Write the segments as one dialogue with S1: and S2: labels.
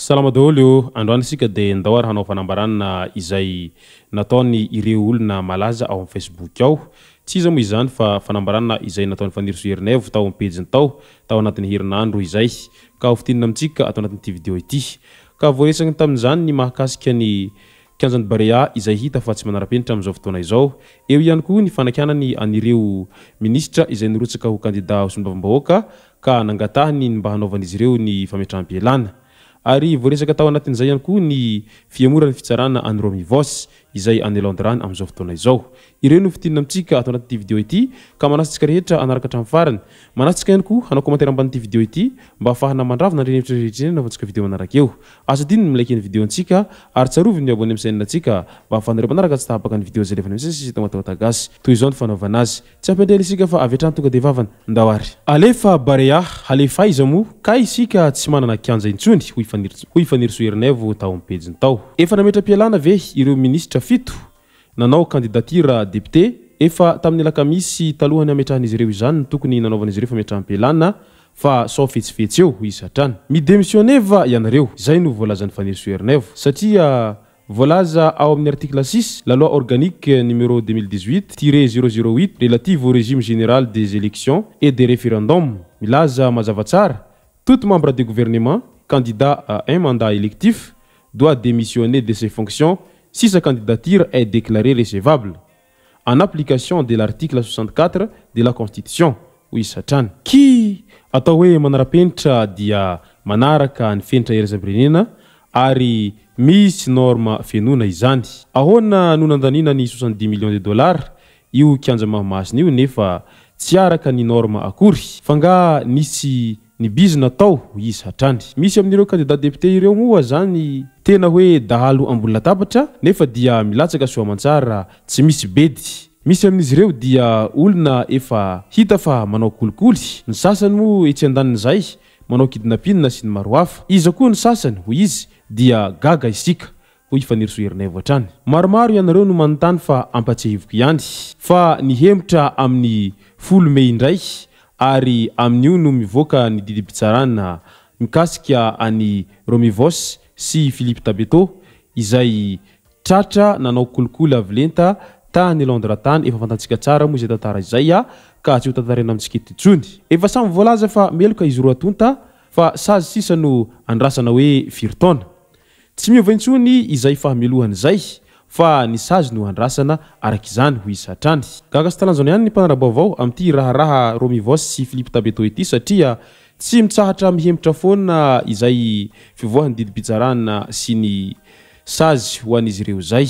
S1: salama-daholy ô androany asika de ndao a raha anao fanambaranna izay nataony ireo olona malaza ao ami'ny facebook ao tsy izao moa izyzany fa fanambaranna izay nataony fanirosoheriaiyartra izay nirotsaka ho kandida o sombavambahôaka ka nangatahany ny mba hanaovan'izy ireo ny fametrampialana ary voa resaka tao anatin'izay ihany koa ny fiamora ny fitsarana andromivosy eoiina amitsikaaatyidey ka manasy tsika rehetra anarakatramfarany manaytsia yoanao mntrmbanyty ye anyogayyeaae naetra pialana ey ireoministra ka fito nanao kandidatira député efa tamin'ny alaka misy talohany ametrahan'izy ireo izany tokony nanaovan'izy ireo fa metraham pelana fa sao fetsifetsy eo izy hatrany va ianareo zay no voalazan'ny fanesoerneva satria voalaza ao amin'ny article 6 la loi organique numéro 2018 008 relative au régime général des élections et des référendums milaza mazavatsara tout membre du gouvernement candidat à un mandat électif doit démissionner de ses fonctions sisa candidature es déclaré recevable en application de l' article s4 de la constitution hoy izy satrany ki atao hoe manara-penitra dia manaraka ny fenitra erzabrenena ary misy norma fenona izany ahoana no nandaniana ny sdi millions de dollar io kianja mahomasina io nefa tsy araka ny norme akory fanga nisy ny bizynatao ho izy hatrany misy amin'ireo kandidat deputé ireo moa zany tena hoe dahalo ambonynatapatra nefa dia milatsaka soamantsara tsy misy bedy misy amin'izy ireo dia olona efa hita fa manao kolikoly ny sasany moa etsyan-danin'izay manao kidinapinna sy ny marohafa izy koa ny sasany hoy izy dia gaga isika ho fa niryso herinay voa-trany maromaro ianareo no manontany fa ampa-tsehivoko ihany fa ny hetra amin'ny folomey indray ary amin'io no mivoaka ny didipitsarana mikasik any romivosy sy philipy tabeto izay tratra nanao kolokoly avilenta tany landre tany efa fantatsika tsara moa izay tantara izay a ka tsy ho tantarena amintsika etotsony efa samy voalaza fa meloka izy roatonta fa sazy sisa no andrasana hoe firtaona tsy miova itsony izay fahamelohany zay fa ny sazy no andrasana arak'izany ho isatrany gagas talanzana ihany ny mpanaraboavao amnty raharaha ro mivosy sy ilipy tabe toyty saatsy mitara mihemitra yhaogazaoanaynazay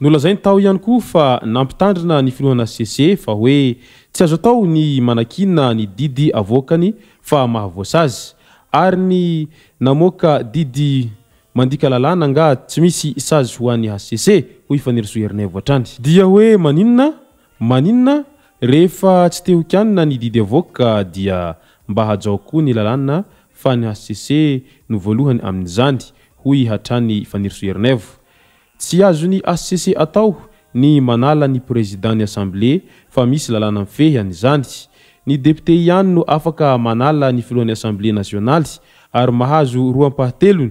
S1: ny tao ihany ko fa nampitandrina ny filoanaeooyiid mandika lalàna nga tsy misy sazy hoan'ny asc hofanirso ernav atrany dia hoe maninnaanina rehefa tsy tehokanna ny didy aokaamba aoko ny laanaayty azony c ataony anaany prinyasmblehept ao afakanaa nyfiloan'nyasamblé naionaly ary mahazo roa am-pahatelony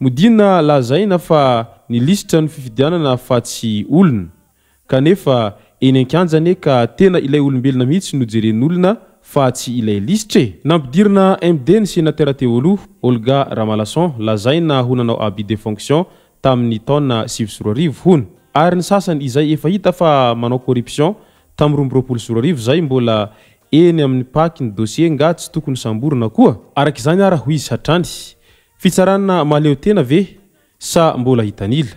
S1: modina lahzaina fa ny lisitra no fifidianana fa tsy olona eeny akanjanye ka tena ilay olombelona mihitsy nojeren'olona fa tsy ilay listra e. nampidirina md ny senaterateolo olga ramalaon lazai na honanao abi de fonction tamin'nytna siv sroariooy sany izay eitfa aorrupion tam'ymoiayyaaysie nga tsy tooybo fitsarana maleo tena ve sa mbola hitanila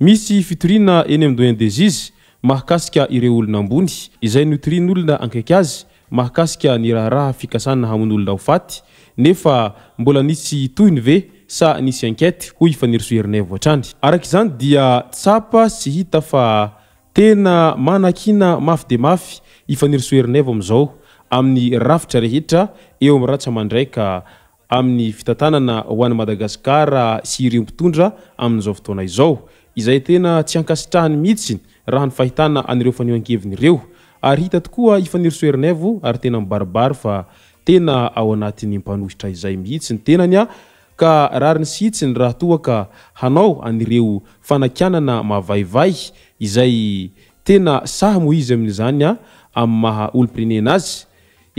S1: misy fitorina eny am'ny dind izy mahkasika ieo olonayyy e s nisykety o ifnirso einaoaany arakizany dia sapa sy hita fa tena manakina mafi de mafy ifanirso erinaoazaoai'y afitra rehetra eo amy ratsa mandraika amin'ny fitatanana ho an'ny madagasikar syireompitondra amin''zao fotoana izao izay tena tsy ankasitrahany mihitsiny aha ny fahitna areofaniakevin yhittoaifanirsoernavo arytenabaribar faympanohitra izay mihitsiny tenanya ka raryny s hitsiny raha toaka anao anreo fanakianana mavaivay zaysah mo izy aminzanya amy maha olopirenena azy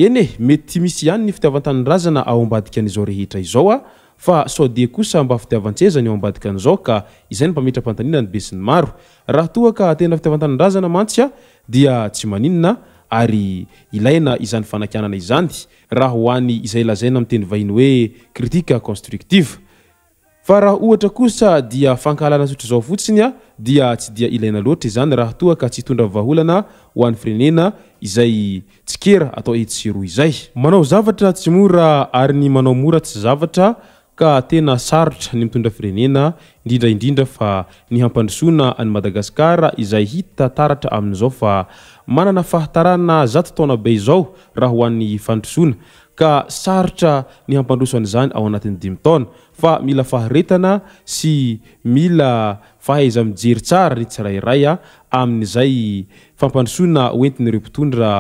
S1: eny e mety misy ihany ny fitiavantanindrazana ao ambadika an'izao rehetra izao a fa so dea kosa mba fitiavan-tsezany ao ambadika an'izao ka izay ny mpametram-pantaniana ny be siny maro raha togaka tena fitiavan-tanindrazana mantsya dia tsy maninna ary ilaina izany fanakanana izany raha hoany izay lazaina am' teny vahiny hoe kritika constructive fa raha ohatra kosa dia fankahalana tsotr' zao fotsinya dia tsy dia ilaina loatra zany rahatohaka tsy itondra olana hoan'ny firenena izay tsikera atao etsyroa izay manao zavatra tsy mora ary ny manao mora tsy zavatra ka tena sarotra ny mitondra firenena indrindraidrindra fa apadroona ymadagasikar izayhitataratra amin'ao fa mananafahatanataonabe zao rhoan'nyandrona ka saotra ny hampandrosanzany ao anatin'nydimytaona fa mila faharetana sy mila fahaiza mijery tsara ny tsirairay a ah, amin'izay fampandrosoana oentin'ny ireopitondra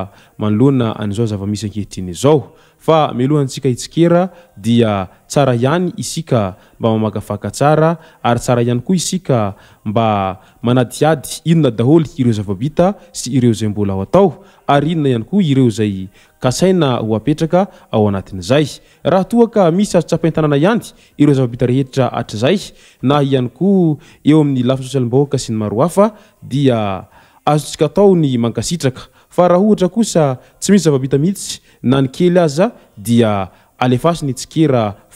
S1: manloana an'izao zava-misy akehitriny zao fa melohantsika itsikera dia tsara ihany isika mba mamakafaka tsara ary tsara ihany koa isika mba manady ady inona daholy ireo zavabita sy ireo zay mbola o atao ary inona ihany koa ireo zay kasaina hoapetraka ao anatin'izay raha toaka misy azotsapaintanana ihany ireo zavabita rehetra atr'zay na iany koa eo amin'ny lafisosialm-bahoaka sy ny maro afa dia azotsika atao ny mankasitraka fa raha ohatra kosa tsy misy zavabita mitsy na ny kely azaa dia alefasi ny tsikera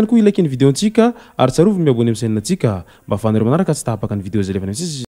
S1: hany koa ilaiky n'ny vidéontsika ary tsy arovy miabony amn'ny sainina atsika mba afanareo manaraka tsy taapaka ny video zaylefany mintsz